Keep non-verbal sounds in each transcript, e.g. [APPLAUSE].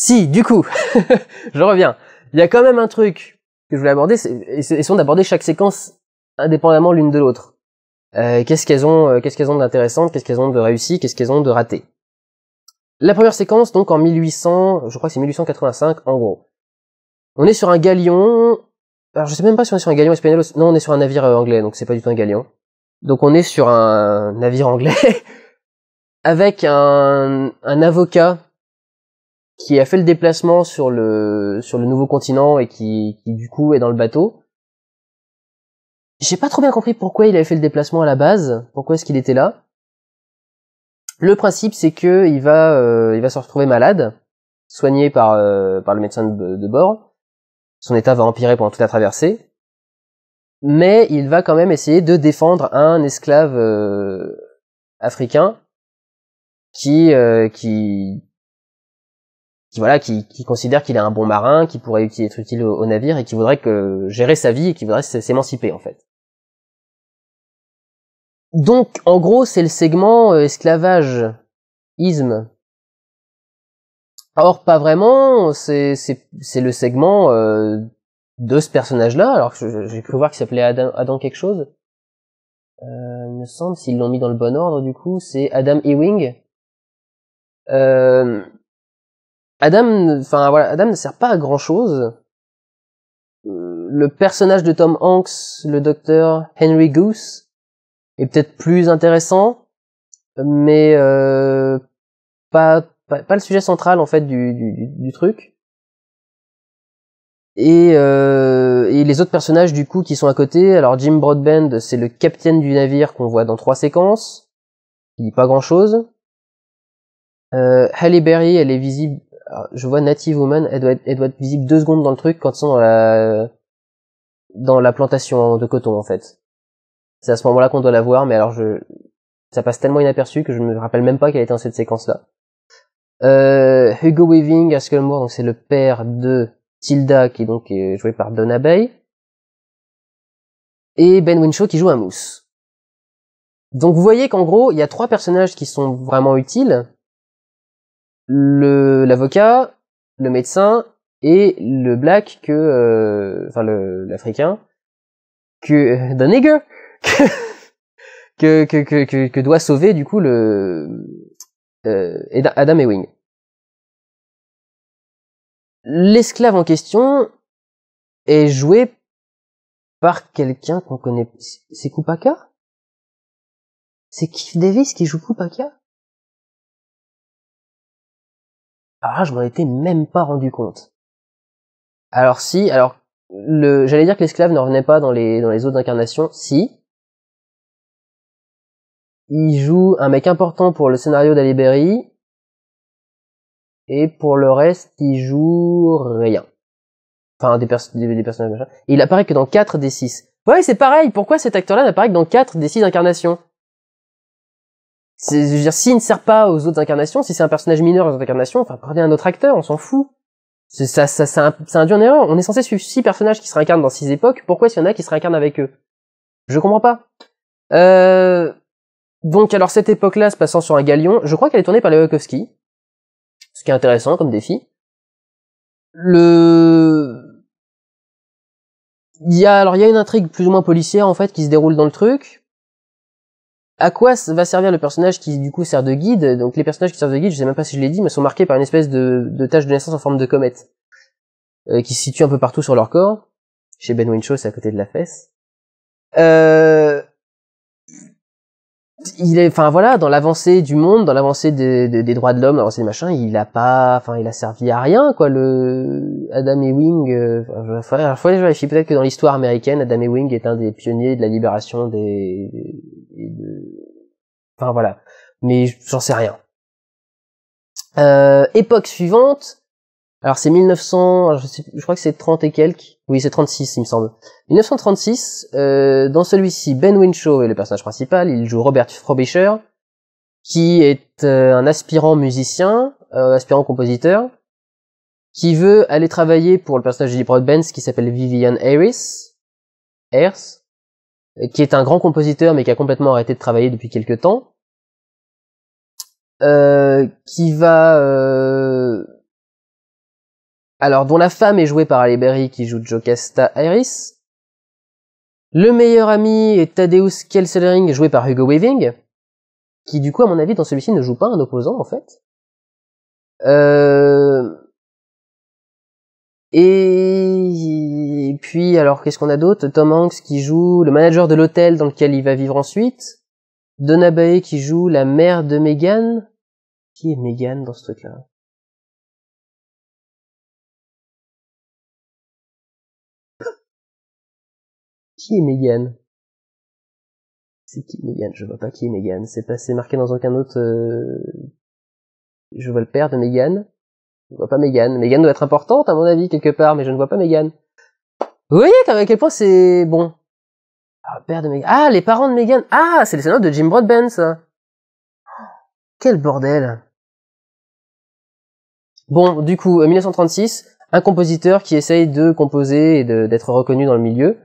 Si, du coup, [LAUGHS] je reviens. Il y a quand même un truc que je voulais aborder, sont d'aborder chaque séquence indépendamment l'une de l'autre. Euh, qu'est-ce qu'elles ont, euh, qu'est-ce qu'elles ont qu'est-ce qu'elles ont de réussi, qu'est-ce qu'elles ont de raté. La première séquence, donc en 1800, je crois que c'est 1885 en gros. On est sur un galion. Alors je sais même pas si on est sur un galion espagnol. Non, on est sur un navire euh, anglais, donc c'est pas du tout un galion. Donc on est sur un navire anglais [LAUGHS] avec un, un avocat qui a fait le déplacement sur le sur le nouveau continent et qui, qui du coup est dans le bateau. J'ai pas trop bien compris pourquoi il avait fait le déplacement à la base, pourquoi est-ce qu'il était là. Le principe c'est que il va euh, il va se retrouver malade, soigné par euh, par le médecin de, bord. Son état va empirer pendant toute la traversée, mais il va quand même essayer de défendre un esclave euh, africain qui qui qui voilà qui, qui considère qu'il est un bon marin, qui pourrait être utile au, navire et qui voudrait que gérer sa vie et qui voudrait s'émanciper en fait. Donc en gros c'est le segment euh, esclavage isme. Or pas vraiment, c'est le segment euh, de ce personnage-là. Alors que j'ai cru voir qu'il s'appelait Adam, Adam quelque chose. Euh, il me semble s'ils l'ont mis dans le bon ordre du coup c'est Adam Ewing. Euh, Adam, enfin voilà, Adam ne sert pas à grand chose. Euh, le personnage de Tom Hanks, le docteur Henry Goose, est peut-être plus intéressant, mais euh, pas, pas, le sujet central en fait du, du, truc. Et, euh, et, les autres personnages du coup qui sont à côté. Alors Jim Broadbent, c'est le capitaine du navire qu'on voit dans trois séquences. Il dit pas grand chose. Euh, Halle Berry, elle est visible je vois Native Woman, elle doit, être, elle doit visible deux secondes dans le truc quand ils sont dans la, dans la plantation de coton en fait. C'est à ce moment-là qu'on doit la voir, mais alors je, ça passe tellement inaperçu que je ne me rappelle même pas qu'elle était dans cette séquence-là. Euh, Hugo Weaving, à donc c'est le père de Tilda qui donc est joué par Donna Bay et Ben Winshaw qui joue un mousse. Donc vous voyez qu'en gros, il y a trois personnages qui sont vraiment utiles, l'avocat, le, médecin et le black que, euh, enfin l'africain, que d'un [LAUGHS] nigger [LAUGHS] que, que, que, que, doit sauver du coup le euh, Adam Ewing. L'esclave en question est joué par quelqu'un qu'on connaît. C'est Kupaka C'est Keith Davis qui joue Kupaka Ah, je m'en étais même pas rendu compte. Alors si, alors le, j'allais dire que l'esclave ne revenait pas dans les dans les autres incarnations. Si, il joue un mec important pour le scénario d'Aliberi. Et pour le reste, il joue rien. Enfin, des, des, personnages, il apparaît que dans 4 des 6. Ouais, c'est pareil. Pourquoi cet acteur-là n'apparaît que dans 4 des 6 incarnations c'est, je veux dire, s'il ne sert pas aux autres incarnations, si c'est un personnage mineur aux autres incarnations, enfin, parlez à un autre acteur, on s'en fout. C'est, ça, ça, c'est un induit en erreur. On est censé suivre six personnages qui se réincarnent dans six époques. Pourquoi s'il y en a qui se réincarnent avec eux Je comprends pas. Euh... Donc, alors, cette époque-là, se passant sur un galion, je crois qu'elle est tournée par les Ce qui est intéressant comme défi. Le... Il y a, alors, il y a une intrigue plus ou moins policière, en fait, qui se déroule dans le truc à quoi va servir le personnage qui du coup sert de guide Donc les personnages qui servent de guide, je sais même pas si je l'ai dit, mais sont marqués par une espèce de, de tache de naissance en forme de comète euh, qui se situe un peu partout sur leur corps. Chez Ben Winshaw, c'est à côté de la fesse. Euh... Il est, enfin voilà, dans l'avancée du monde, dans l'avancée des, droits de l'homme, l'avancée des machins, il a pas, enfin il a servi à rien quoi. Le Adam Ewing, euh, il faut aller vérifier peut-être que dans l'histoire américaine, Adam Ewing est un des pionniers de la libération des Enfin voilà. Mais j'en sais rien. Euh, époque suivante. Alors c'est 1900, je, crois que c'est 30 et quelques. Oui, c'est 36, il me semble. 1936. Euh, dans celui-ci, Ben Winshaw est le personnage principal. Il joue Robert Frobisher, qui est euh, un aspirant musicien, euh, aspirant compositeur, qui veut aller travailler pour le personnage de Broadbent, qui s'appelle Vivian Harris, qui est un grand compositeur mais qui a complètement arrêté de travailler depuis quelque temps, euh, qui va euh, alors dont la femme est jouée par Ali Berry qui joue Jocasta Iris. Le meilleur ami est Thaddeus Kelsellering joué par Hugo Weaving, qui du coup à mon avis dans celui-ci ne joue pas un opposant en fait. Euh... Et et puis, alors, qu'est-ce qu'on a d'autre Tom Hanks qui joue le manager de l'hôtel dans lequel il va vivre ensuite. Donna Bae qui joue la mère de Megan. Qui est Megan dans ce truc-là [GASPS] Qui est Megan C'est qui Megan Je vois pas qui est Megan. C'est pas c'est marqué dans aucun autre. Euh, je vois le père de Megan. Je vois pas Megan. Megan doit être importante à mon avis quelque part, mais je ne vois pas Megan. Vous voyez à quel point c'est bon. Ah, père de ah, les parents de Megan. Ah, c'est les scénarios de Jim Broadbent, ça. Oh, quel bordel. Bon, du coup, 1936, euh, un compositeur qui essaye de composer et d'être reconnu dans le milieu.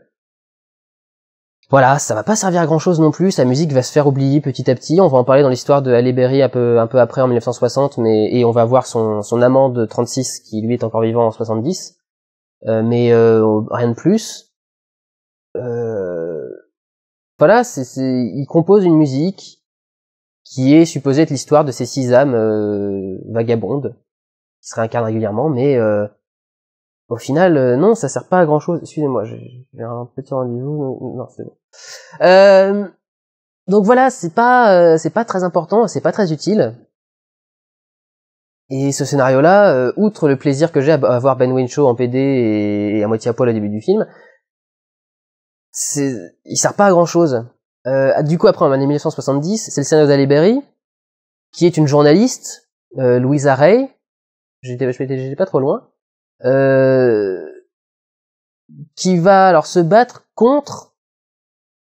Voilà, ça va pas servir à grand chose non plus, sa musique va se faire oublier petit à petit, on va en parler dans l'histoire de Halle Berry un peu, peu après en 1960, mais, et on va voir son, son amant de 36 qui lui est encore vivant en 70. Euh, mais euh, rien de plus. Euh, voilà, c'est, il compose une musique qui est supposée être l'histoire de ces six âmes vagabondes qui se réincarnent régulièrement, mais au final, non, ça sert pas à grand chose. Excusez-moi, j'ai un petit rendez-vous. Non, c'est bon. Euh, donc voilà, c'est pas, c'est pas très important, c'est pas très utile. Et ce scénario-là, euh, outre le plaisir que j'ai à voir Ben Winshaw en PD et, à moitié à poil au début du film, c'est, il sert pas à grand chose. Euh, du coup, après, en 1970, c'est le scénario Berry, qui est une journaliste, euh, Louisa Ray, j'étais, pas trop loin, euh, qui va alors se battre contre.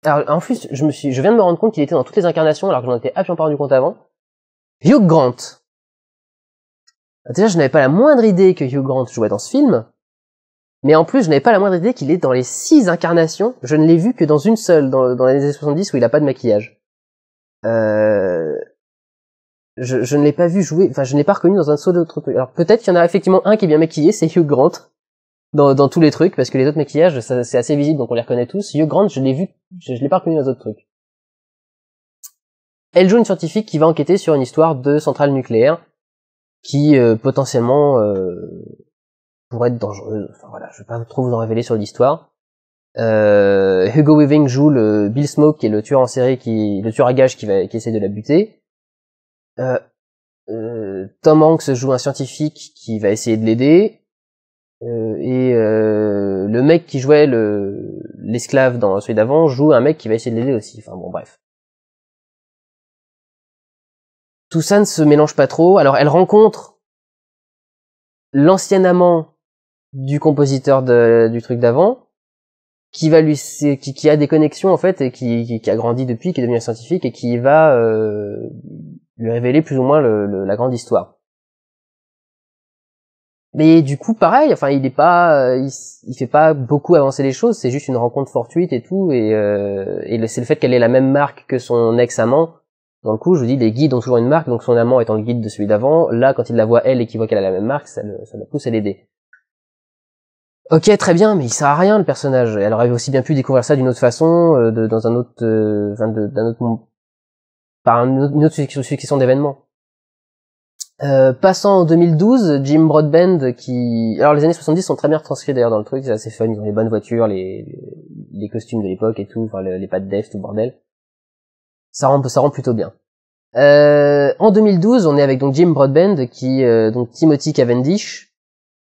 Alors, en plus, je je viens de me rendre compte qu'il était dans toutes les incarnations, alors que j'en étais absolument pas rendu compte avant. Hugh Grant. Ah, déjà, je n'avais pas la moindre idée que Hugh Grant jouait dans ce film. Mais en plus, je n'avais pas la moindre idée qu'il est dans les six incarnations. Je ne l'ai vu que dans une seule, dans, les années 70, où il n'a pas de maquillage. Euh, je, ne l'ai pas vu jouer, enfin, je n'ai pas reconnu dans un seul autre truc. Alors, peut-être qu'il y en a effectivement un qui est bien maquillé, c'est Hugh Grant. Dans, tous les trucs, parce que les autres maquillages, c'est assez visible, donc on les reconnaît tous. Hugh Grant, je l'ai vu, je, l'ai pas reconnu dans d'autres trucs. Elle joue une scientifique qui va enquêter sur une histoire de centrale nucléaire, qui euh, potentiellement euh, pourrait être dangereuse. Enfin voilà, je vais pas trop vous en révéler sur l'histoire. Euh, Hugo Weaving joue le Bill Smoke, qui est le tueur en série, qui le tueur à gage qui va qui essaie de la buter. Tom Hanks joue un scientifique qui va essayer de l'aider. et le mec qui jouait l'esclave dans celui d'avant joue un mec qui va essayer de l'aider aussi. Enfin bon, bref tout ça ne se mélange pas trop. Alors elle rencontre l'ancien amant du compositeur du truc d'avant, qui va lui, qui, a des connexions en fait et qui, a grandi depuis, qui est devenu un scientifique et qui va euh, lui révéler plus ou moins la grande histoire. Mais du coup, pareil, enfin, il n'est pas, il, fait pas beaucoup avancer les choses. C'est juste une rencontre fortuite et tout, et, euh, et c'est le fait qu'elle ait la même marque que son ex amant dans le coup, je vous dis, les guides ont toujours une marque, donc son amant étant le guide de celui d'avant, là, quand il la voit elle et qu'il voit qu'elle a la même marque, ça, le, la pousse à l'aider. Ok, très bien, mais il sert à rien le personnage. Elle aurait aussi bien pu découvrir ça d'une autre façon, euh, de, dans un autre, euh, d'un autre, par une autre succession d'événements. Euh, passant en 2012, Jim Broadbent qui, alors les années 70 sont très bien retranscrits d'ailleurs dans le truc, c'est assez fun, ils ont les bonnes voitures, les, costumes de l'époque et tout, enfin les, les pattes d'Ef, tout le bordel ça rend, ça rend plutôt bien. Euh, en 2012, on est avec donc Jim Broadbent, qui euh, donc Timothy Cavendish,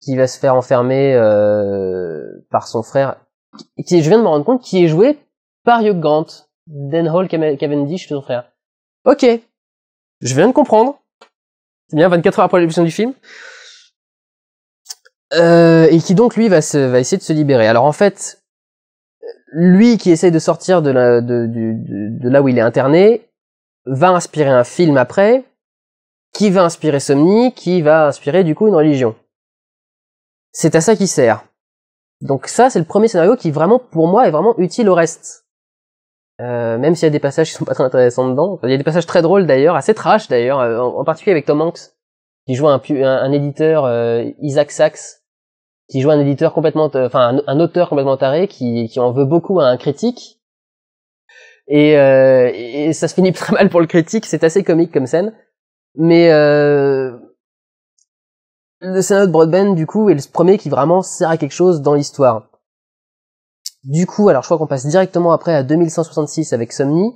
qui va se faire enfermer euh, par son frère, qui je viens de me rendre compte, qui est joué par Hugh Grant, Dan Hall Cavendish, son frère. Ok, je viens de comprendre. C'est bien 24 heures après l'évolution du film. Euh, et qui donc lui va, se, va essayer de se libérer. Alors en fait, lui qui essaye de sortir de, là où il est interné va inspirer un film après, qui va inspirer Somni, qui va inspirer du coup une religion. C'est à ça qu'il sert. Donc ça, c'est le premier scénario qui vraiment, pour moi, est vraiment utile au reste. Euh, même s'il y a des passages qui sont pas très intéressants dedans. Il y a des passages très drôles d'ailleurs, assez trash d'ailleurs, euh, en, particulier avec Tom Hanks, qui joue un, éditeur, euh, Isaac Sachs, qui joue un éditeur complètement, enfin un, auteur complètement taré qui, en veut beaucoup à un critique. Et, euh, ça se finit [LAUGHS] très mal pour le critique. C'est assez comique comme scène, mais euh, le scénario de Broadband, du coup est le premier qui vraiment sert à quelque chose dans l'histoire. Du coup, alors je crois qu'on passe directement après à 2166 avec Somni.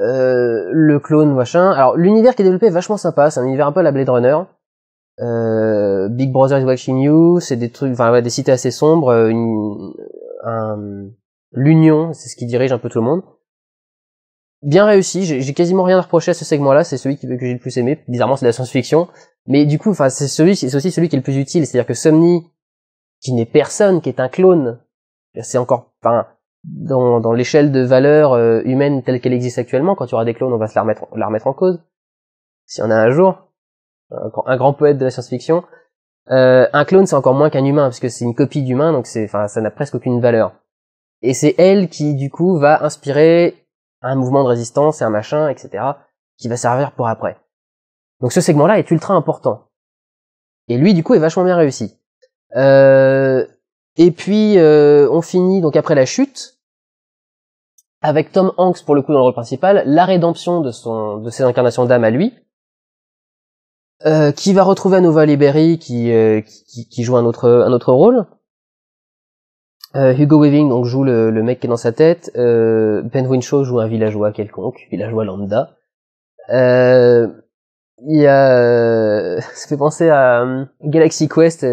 Euh, le clone machin. Alors l'univers qui est développé est vachement sympa, c'est un univers un peu à la Blade Runner euh, Big Brother is watching you, c'est des trucs, enfin des cités assez sombres, euh, une, un, l'union, c'est ce qui dirige un peu tout le monde. Bien réussi, j'ai quasiment rien à reprocher à ce segment-là, c'est celui que, que j'ai le plus aimé. Bizarrement, c'est de la science-fiction, mais du coup, enfin, c'est celui, c'est aussi celui qui est le plus utile. C'est-à-dire que Somni, qui n'est personne, qui est un clone, c'est encore, enfin, dans, dans l'échelle de valeur euh, humaine telle qu'elle existe actuellement, quand il y aura des clones, on va se la remettre, la remettre en cause, si on a un jour. Euh, un grand poète de la science-fiction. Euh, un clone, c'est encore moins qu'un humain parce que c'est une copie d'humain, donc c'est, enfin, ça n'a presque aucune valeur. Et c'est elle qui, du coup, va inspirer un mouvement de résistance et un machin, etc., qui va servir pour après. Donc ce segment-là est ultra important. Et lui, du coup, est vachement bien réussi. Euh, et puis, on finit donc après la chute avec Tom Hanks pour le coup dans le rôle principal, la rédemption de son de ses incarnations d'âme à lui, euh, qui va retrouver Nova nouveau qui, qui, qui, joue un autre, un autre rôle. Euh, Hugo Weaving donc joue le, le, mec qui est dans sa tête. Euh, ben Winshaw joue un villageois quelconque, villageois lambda. Il y a, [LAUGHS] ça fait penser à Galaxy Quest.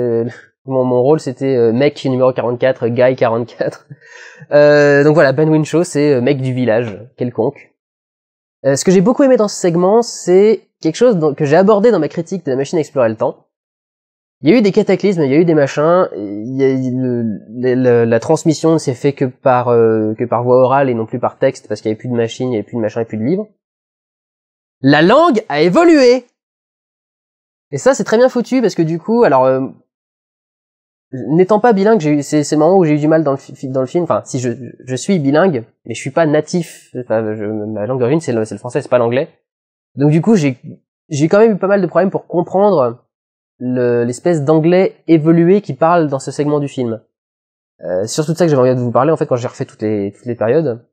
Mon, mon, rôle c'était mec numéro 44, guy 44. [LAUGHS] donc voilà, Ben Winshaw c'est mec du village quelconque. ce que j'ai beaucoup aimé dans ce segment, c'est quelque chose que j'ai abordé dans ma critique de la machine à explorer le temps. Il y a eu des cataclysmes, il y a eu des machins, il la transmission ne s'est fait que par euh, que par voie orale et non plus par texte parce qu'il n'y avait plus de machine, il n'y avait plus de machin et plus de livres. La langue a évolué. Et ça c'est très bien foutu parce que du coup, alors euh, n'étant pas bilingue, j'ai c'est c'est le moment où j'ai eu du mal dans le dans le film. Enfin, si je suis bilingue, mais je suis pas natif. ma langue d'origine c'est le, le français, c'est pas l'anglais. Donc du coup, j'ai quand même eu pas mal de problèmes pour comprendre l'espèce d'anglais évolué qui parle dans ce segment du film. Euh, surtout de ça que j'avais envie de vous parler en fait quand j'ai refait toutes les périodes,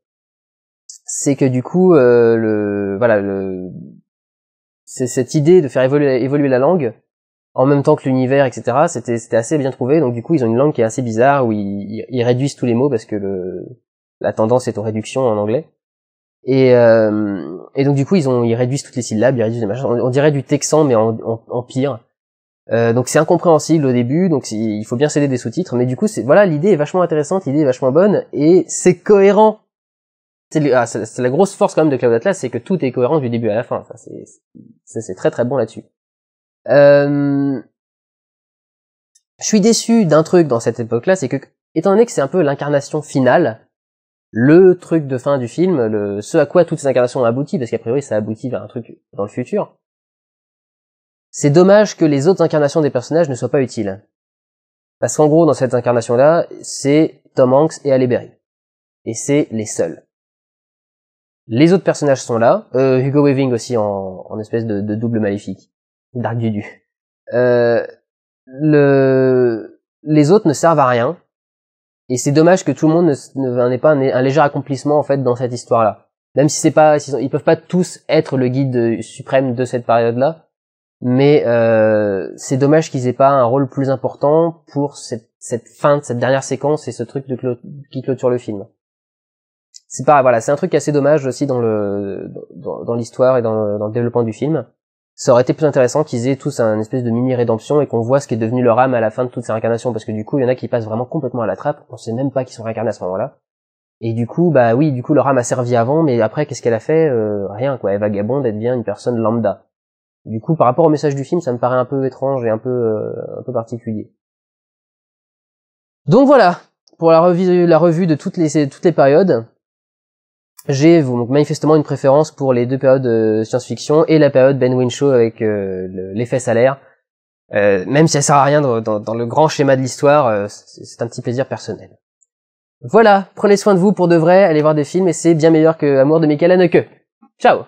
c'est que du coup euh, le voilà le c'est cette idée de faire évoluer, la langue en même temps que l'univers etc c'était assez bien trouvé donc du coup ils ont une langue qui est assez bizarre où ils, ils réduisent tous les mots parce que le la tendance est aux réductions en anglais et, euh, et donc du coup ils ont ils réduisent toutes les syllabes, ils réduisent des machins. On, dirait du texan mais en, en, pire. Euh, donc c'est incompréhensible au début, donc il faut bien céder des sous-titres. Mais du coup c'est voilà l'idée est vachement intéressante, l'idée est vachement bonne et c'est cohérent. C'est ah, la grosse force quand même de Cloud Atlas, c'est que tout est cohérent du début à la fin. Ça c'est très très bon là-dessus. Euh, je suis déçu d'un truc dans cette époque-là, c'est que étant donné que c'est un peu l'incarnation finale le truc de fin du film, le, ce à quoi toutes ces incarnations ont abouti, parce qu'a priori ça aboutit vers un truc dans le futur. C'est dommage que les autres incarnations des personnages ne soient pas utiles. Parce qu'en gros, dans cette incarnation-là, c'est Tom Hanks et Halle Berry. Et c'est les seuls. Les autres personnages sont là, euh, Hugo Weaving aussi en, espèce de, double maléfique, Dark Dudu. Euh, le... Les autres ne servent à rien, et c'est dommage que tout le monde n'ait pas un, léger accomplissement en fait dans cette histoire là même si c'est pas ils peuvent pas tous être le guide euh, suprême de cette période là mais euh, c'est dommage qu'ils aient pas un rôle plus important pour cette, fin de cette dernière séquence et ce truc de qui clôture le film c'est pas voilà c'est un truc assez dommage aussi dans le dans, l'histoire et dans, le développement du film ça aurait été plus intéressant qu'ils aient tous un espèce de mini rédemption et qu'on voit ce qui est devenu leur âme à la fin de toutes ces incarnations parce que du coup il y en a qui passent vraiment complètement à la trappe on sait même pas qu'ils sont réincarnés à ce moment-là et du coup bah oui du coup leur âme a servi avant mais après qu'est-ce qu'elle a fait euh, rien quoi elle vagabonde elle devient une personne lambda du coup par rapport au message du film ça me paraît un peu étrange et un peu euh, un peu particulier donc voilà pour la revue la revue de toutes les toutes les périodes j'ai donc manifestement une préférence pour les deux périodes science-fiction et la période Ben Winshaw avec euh, l'effet salaire. Euh, même si elle sert à rien dans, le grand schéma de l'histoire, euh, c'est un petit plaisir personnel. Voilà, prenez soin de vous pour de vrai, allez voir des films et c'est bien meilleur que Amour de Michael Haneke. Ciao